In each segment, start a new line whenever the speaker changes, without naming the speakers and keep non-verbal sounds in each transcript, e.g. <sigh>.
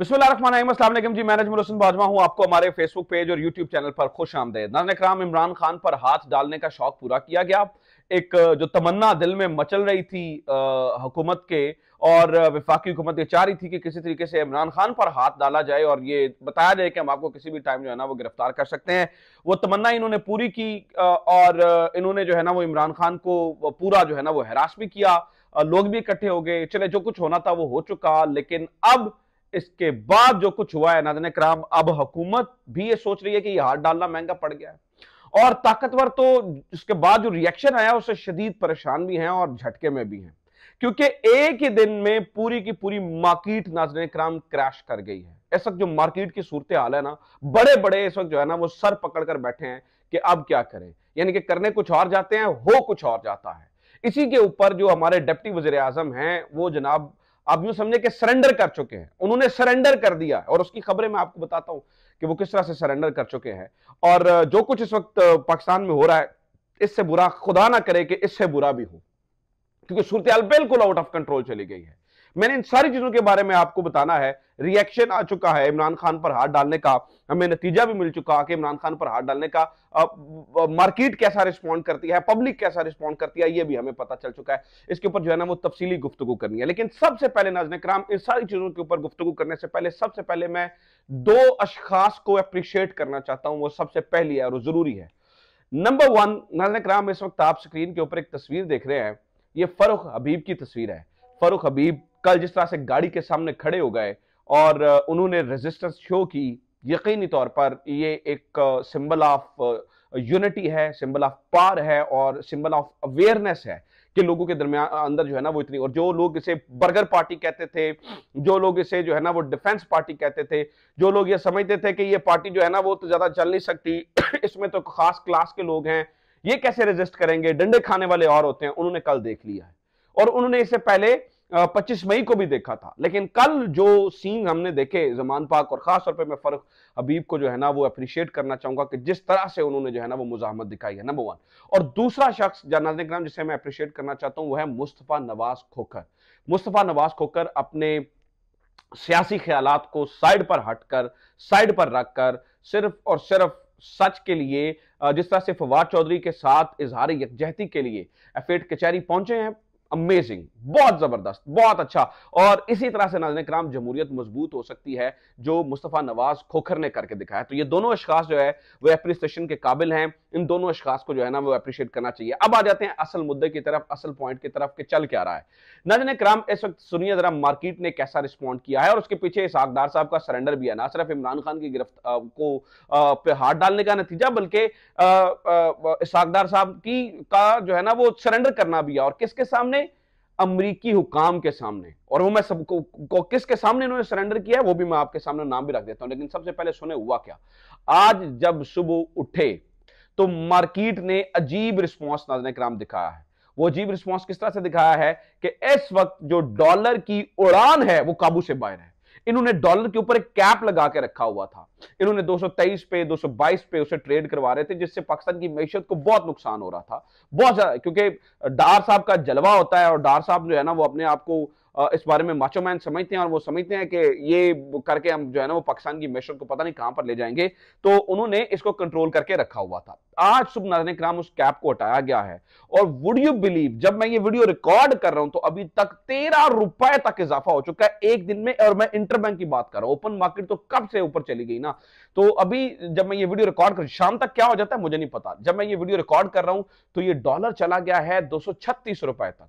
बिस्मिल्लाम जी मैं नजमुल बाजवा हूं आपको हमारे फेसबुक पेज और यूट्यूब चैनल पर खुश आमदे नाजन कराम इमरान खान पर हाथ डालने का शौक पूरा किया गया एक जो तमन्ना दिल में मचल रही थी हुकूमत के और विफाकी हुकूमत ये चाह रही थी कि किसी तरीके से इमरान खान पर हाथ डाला जाए और ये बताया जाए कि हम आपको किसी भी टाइम जो है ना वो गिरफ्तार कर सकते हैं वो तमन्ना इन्होंने पूरी की और इन्होंने जो है ना वो इमरान खान को पूरा जो है ना वो हरास भी किया लोग भी इकट्ठे हो गए चले जो कुछ होना था वो हो चुका लेकिन अब इसके बाद जो कुछ हुआ है नाजन कराम अब हुकूमत भी ये सोच रही है कि ये हाथ डालना महंगा पड़ गया है और ताकतवर तो उसके बाद जो रिएक्शन आया उससे शदीद परेशान भी हैं और झटके में भी हैं क्योंकि एक ही दिन में पूरी की पूरी मार्किट नाजन कराम क्रैश कर गई है इस वक्त जो मार्किट की सूरत हाल है ना बड़े बड़े इस वक्त जो है ना वो सर पकड़ कर बैठे हैं कि अब क्या करें यानी कि करने कुछ और जाते हैं हो कुछ और जाता है इसी के ऊपर जो हमारे डिप्टी वजीर आजम हैं वो जनाब आप यूं समझे कि सरेंडर कर चुके हैं उन्होंने सरेंडर कर दिया और उसकी खबरें मैं आपको बताता हूं कि वो किस तरह से सरेंडर कर चुके हैं और जो कुछ इस वक्त पाकिस्तान में हो रहा है इससे बुरा खुदा ना करे कि इससे बुरा भी हो क्योंकि सूरत बिल्कुल आउट ऑफ कंट्रोल चली गई है मैंने इन सारी चीजों के बारे में आपको बताना है रिएक्शन आ चुका है इमरान खान पर हाथ डालने का हमें नतीजा भी मिल चुका कि इमरान खान पर हाथ डालने का मार्केट कैसा रिस्पॉन्ड करती है पब्लिक कैसा रिस्पॉन्ड करती है ये भी हमें पता चल चुका है इसके ऊपर जो है ना वो तफसीली गुफ्तु करनी है लेकिन सबसे पहले नाजन कराम इन सारी चीज़ों के ऊपर गुफ्तु करने से पहले सबसे पहले मैं दो अशखास को अप्रिशिएट करना चाहता हूँ वो सबसे पहली है और ज़रूरी है नंबर वन नाजन कराम इस वक्त आप स्क्रीन के ऊपर एक तस्वीर देख रहे हैं ये फरुख हबीब की तस्वीर है फरूख हबीब कल जिस तरह से गाड़ी के सामने खड़े हो गए और उन्होंने रेजिस्टेंस शो की यकीनी तौर पर ये एक सिंबल ऑफ यूनिटी है सिंबल ऑफ पार है और सिंबल ऑफ अवेयरनेस है कि लोगों के दरमियान अंदर जो है ना वो इतनी और जो लोग इसे बर्गर पार्टी कहते थे जो लोग इसे जो है ना वो डिफेंस पार्टी कहते थे जो लोग ये समझते थे कि ये पार्टी जो है ना वो तो ज़्यादा चल नहीं सकती <clears throat> इसमें तो खास क्लास के लोग हैं ये कैसे रजिस्ट करेंगे डंडे खाने वाले और होते हैं उन्होंने कल देख लिया है और उन्होंने इससे पहले 25 मई को भी देखा था लेकिन कल जो सीन हमने देखे जमान पाक और खास तौर पे मैं फर्क हबीब को जो है ना वो अप्रिशिएट करना चाहूंगा कि जिस तरह से उन्होंने जो है ना वो मुजामत दिखाई है नंबर वन और दूसरा शख्स नाजन ग्राम जिसे मैं अप्रिशिएट करना चाहता हूँ वो है मुस्तफ़ा नवाज खोखर मुस्तफ़ा नवाज खोखर अपने सियासी ख्याल को साइड पर हटकर साइड पर रखकर सिर्फ और सिर्फ सच के लिए जिस तरह से फवाद चौधरी के साथ इजहार यकजहती के लिए एफेट कचहरी पहुंचे हैं अमेजिंग बहुत जबरदस्त बहुत अच्छा और इसी तरह से नाजन कराम जमहूरियत मजबूत हो सकती है जो मुस्तफ़ा नवाज खोखर ने करके दिखाया तो ये दोनों अशखास जो है वो अप्रिसिएशन के काबिल हैं इन दोनों अशखास को जो है ना वो अप्रिशिएट करना चाहिए अब आ जाते हैं असल मुद्दे की तरफ असल पॉइंट की तरफ के चल क्या रहा है नाजन कराम इस वक्त सुनिए जरा मार्केट ने कैसा रिस्पॉन्ड किया है और उसके पीछे इस साहब का सरेंडर भी है ना सिर्फ इमरान खान की गिरफ्त को पे हाथ डालने का नतीजा बल्कि इसाकदार साहब की का जो है ना वो सरेंडर करना भी है और किसके सामने अमरीकी हुकाम के सामने और वो मैं सबको किसके सामने इन्होंने सरेंडर किया है वो भी मैं आपके सामने नाम भी रख देता हूं लेकिन सबसे पहले सुने हुआ क्या आज जब सुबह उठे तो मार्केट ने अजीब रिस्पॉन्स का कराम दिखाया है वो अजीब रिस्पॉन्स किस तरह से दिखाया है कि इस वक्त जो डॉलर की उड़ान है वो काबू से बाहर है इन्होंने डॉलर के ऊपर एक कैप लगा के रखा हुआ था इन्होंने 223 पे 222 पे उसे ट्रेड करवा रहे थे जिससे पाकिस्तान की मैशियत को बहुत नुकसान हो रहा था बहुत ज्यादा क्योंकि डार साहब का जलवा होता है और डार साहब जो है ना वो अपने आप को इस बारे में माचो मैन समझते हैं और वो समझते हैं कि ये करके हम जो है ना वो पाकिस्तान की मैशर को पता नहीं कहां पर ले जाएंगे तो उन्होंने इसको कंट्रोल करके रखा हुआ था आज सुबह नाजन कराम उस कैप को हटाया गया है और वुड यू बिलीव जब मैं ये वीडियो रिकॉर्ड कर रहा हूं तो अभी तक तेरह रुपए तक इजाफा हो चुका है एक दिन में और मैं इंटर की बात कर रहा हूं ओपन मार्केट तो कब से ऊपर चली गई ना तो अभी जब मैं ये वीडियो रिकॉर्ड कर शाम तक क्या हो जाता है मुझे नहीं पता जब मैं ये वीडियो रिकॉर्ड कर रहा हूं तो ये डॉलर चला गया है दो रुपए तक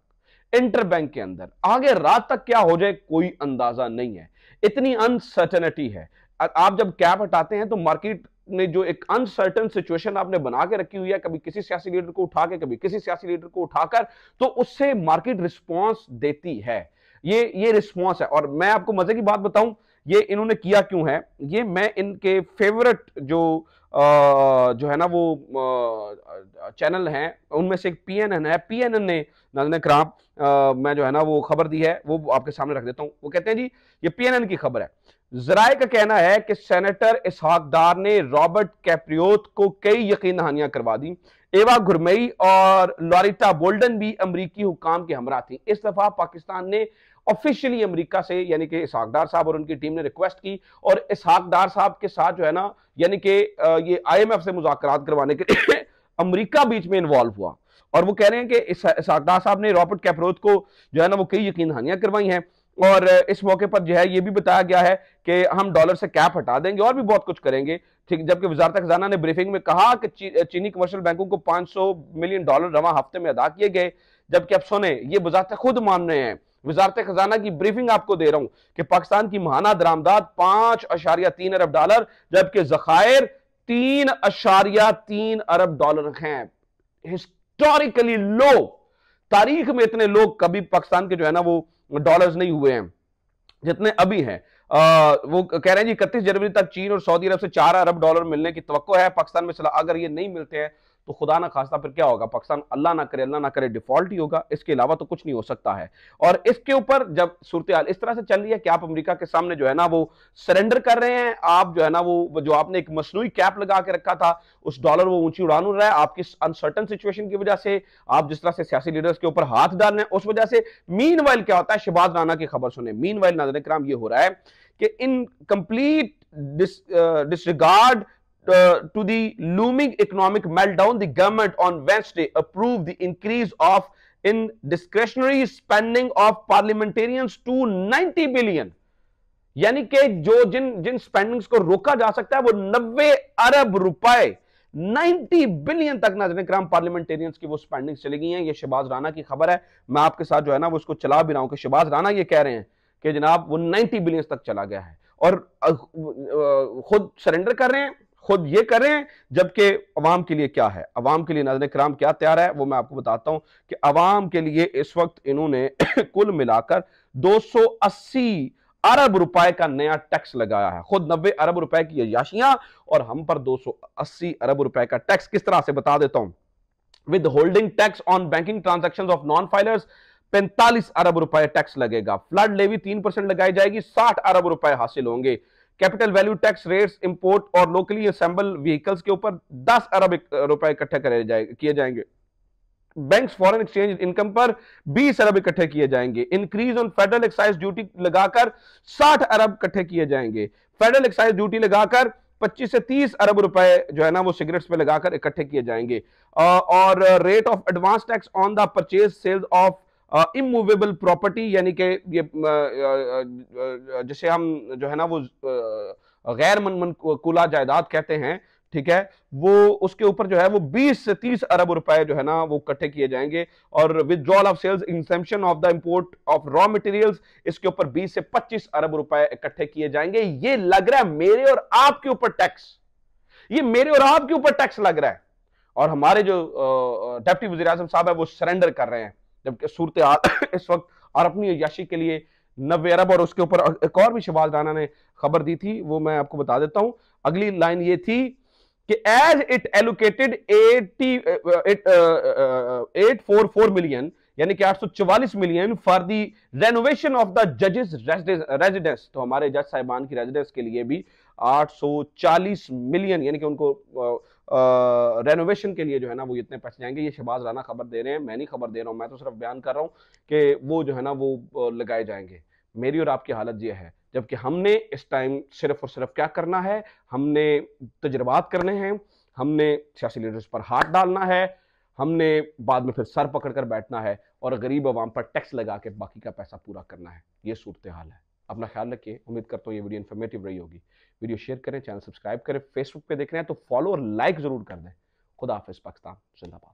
इंटरबैंक के अंदर आगे रात तक क्या हो जाए कोई अंदाजा नहीं है इतनी अनसर्टेनिटी है आप जब कैप हटाते हैं तो मार्केट ने जो एक अनसर्टेन सिचुएशन आपने बना के रखी हुई है कभी किसी सियासी लीडर को उठा के कभी किसी सियासी लीडर को उठाकर तो उससे मार्केट रिस्पॉन्स देती है ये ये रिस्पॉन्स है और मैं आपको मजे की बात बताऊं ये इन्होंने किया क्यों है ये मैं इनके फेवरेट जो जो है ना वो चैनल हैं उनमें से एक पीएनएन है पीएनएन ने नजन क्राम मैं जो है ना वो खबर दी है वो आपके सामने रख देता हूँ वो कहते हैं जी ये पीएनएन की खबर है जराए का कहना है कि सेनेटर इसहाकदार ने रॉबर्ट कैप्रियोत को कई यकीन दहानियां करवा दी एवा घुरमई और लॉरिटा बोल्डन भी अमरीकी हुकाम के हमरा थी इस दफा पाकिस्तान ने ऑफिशियली अमेरिका से यानी कि इसहाकदार साहब और उनकी टीम ने रिक्वेस्ट की और इसहाकदार साहब के साथ जो है ना यानी कि ये आईएमएफ से मुजाकर करवाने के लिए <coughs> अमरीका बीच में इन्वॉल्व हुआ और वो कह रहे हैं कि इसहाकदार साहब ने रॉबर्ट कैप्रोथ को जो है ना वो कई यकीन हानियां करवाई हैं और इस मौके पर जो है ये भी बताया गया है कि हम डॉलर से कैप हटा देंगे और भी बहुत कुछ करेंगे ठीक जबकि वजारत खजाना ने ब्रीफिंग में कहा कि ची, चीनी कमर्शियल बैंकों को 500 मिलियन डॉलर रवा हफ्ते में अदा किए गए जबकि अफसों ने ये बजाते खुद मान रहे हैं वजारत खजाना की ब्रीफिंग आपको दे रहा हूं कि पाकिस्तान की महाना दरामदाद पांच अशारिया तीन अरब डॉलर जबकि जखायर तीन अशारिया तीन अरब डॉलर हैं हिस्टोरिकली लो तारीख में इतने लोग कभी पाकिस्तान के जो है ना वो डॉलर्स नहीं हुए हैं जितने अभी हैं आ, वो कह रहे हैं जी इकतीस जनवरी तक चीन और सऊदी अरब से चार अरब डॉलर मिलने की तो है पाकिस्तान में चला अगर ये नहीं मिलते हैं तो खुदा ना खासा फिर क्या होगा पाकिस्तान अल्लाह ना करे अल्लाह ना करे डिफॉल्ट ही होगा इसके अलावा तो कुछ नहीं हो सकता है और इसके ऊपर जब सूरत इस तरह से चल रही है कि आप अमरीका के सामने जो है ना वो सरेंडर कर रहे हैं आप जो है ना वो जो आपने एक मसनू कैप लगा के रखा था उस डॉलर वो ऊंची उड़ान उड़ रहा है आपकी अनसर्टन सिचुएशन की वजह से आप जिस तरह से सियासी लीडर्स के ऊपर हाथ डाल रहे हैं उस वजह से मीन क्या होता है शबाज राना की खबर सुने मीन वाइल नाजर कराम ये हो रहा है कि in complete dis disregard uh, to the looming economic meltdown, the government on Wednesday approved the increase of in discretionary spending of parliamentarians to 90 billion. यानी कि जो जिन जिन स्पेंडिंग्स को रोका जा सकता है वो 90 अरब रुपए 90 बिलियन तक नाजन कराम पार्लियामेंटेरियंस की वो स्पेंडिंग चली गई हैं ये शहबाज राणा की खबर है मैं आपके साथ जो है ना वो उसको चला भी रहा हूं कि शहबाज राणा ये कह रहे हैं कि जनाब वो 90 बिलियन तक चला गया है और खुद सरेंडर कर रहे हैं खुद ये करें जबकि अवाम के लिए क्या है अवाम के लिए नजर कराम क्या तैयार है वो मैं आपको बताता हूं कि अवाम के लिए इस वक्त इन्होंने <coughs> कुल मिलाकर 280 अरब रुपए का नया टैक्स लगाया है खुद 90 अरब रुपए की याशियां और हम पर 280 अरब रुपए का टैक्स किस तरह से बता देता हूं withholding tax on banking transaction of non filers पैंतालीस अरब रुपए टैक्स लगेगा फ्लड लेवी तीन परसेंट लगाई जाएगी साठ अरब रुपए हासिल होंगे capital value tax rates import और लोकली असेंबल व्हीकल्स के ऊपर 10 अरब रुपए इकट्ठे करे जाए किए जाएंगे बैंक्स फॉरेन एक्सचेंज इनकम पर 20 अरब इकट्ठे किए जाएंगे increase on federal excise duty लगाकर 60 अरब इकट्ठे किए जाएंगे फेडरल एक्साइज ड्यूटी लगाकर 25 से 30 अरब रुपए जो है ना वो सिगरेट्स पे लगाकर इकट्ठे किए जाएंगे और rate of advance tax on the purchase sales of immovable property यानी कि ये जैसे हम जो है ना वो गैर मनमन कुला जायदाद कहते हैं ठीक है वो उसके ऊपर जो है वो 20 से 30 अरब रुपए जो है ना वो इकट्ठे किए जाएंगे और withdrawal of sales inception of the import of raw materials इसके ऊपर 20 से 25 अरब रुपए इकट्ठे किए जाएंगे ये लग रहा है मेरे और आपके ऊपर टैक्स ये मेरे और आपके ऊपर टैक्स लग रहा है और हमारे जो डेप्टी वजी साहब है वो सरेंडर कर रहे हैं जबकि सूरत <coughs> इस वक्त और अपनी याशी के लिए नबे अरब और उसके ऊपर एक और भी शबाज राना ने खबर दी थी वो मैं आपको बता देता हूं अगली लाइन ये थी कि as it allocated eighty eight four four million यानी कि 844 million for the renovation of the जजेस रेजिडेंस तो हमारे जज साहिबान की रेजिडेंस के लिए भी 840 मिलियन यानी कि उनको uh, रेनोवेशन के लिए जो है ना वो इतने पैसे जाएंगे ये शहबाज राना खबर दे रहे हैं मैं नहीं खबर दे रहा हूँ मैं तो सिर्फ बयान कर रहा हूँ कि वो जो है ना वो लगाए जाएंगे मेरी और आपकी हालत ये है जबकि हमने इस टाइम सिर्फ और सिर्फ क्या करना है हमने तजर्बात करने हैं हमने सियासी लीडर्स पर हाथ डालना है हमने बाद में फिर सर पकड़ कर बैठना है और गरीब आवाम पर टैक्स लगा के बाकी का पैसा पूरा करना है ये सूरत हाल है अपना ख्याल रखिए उम्मीद करता हूँ ये वीडियो इन्फॉर्मेटिव रही होगी वीडियो शेयर करें चैनल सब्सक्राइब करें फेसबुक पे देख रहे हैं तो फॉलो और लाइक जरूर कर दें खुदा हाफिज़ पाकिस्तान जिंदाबाद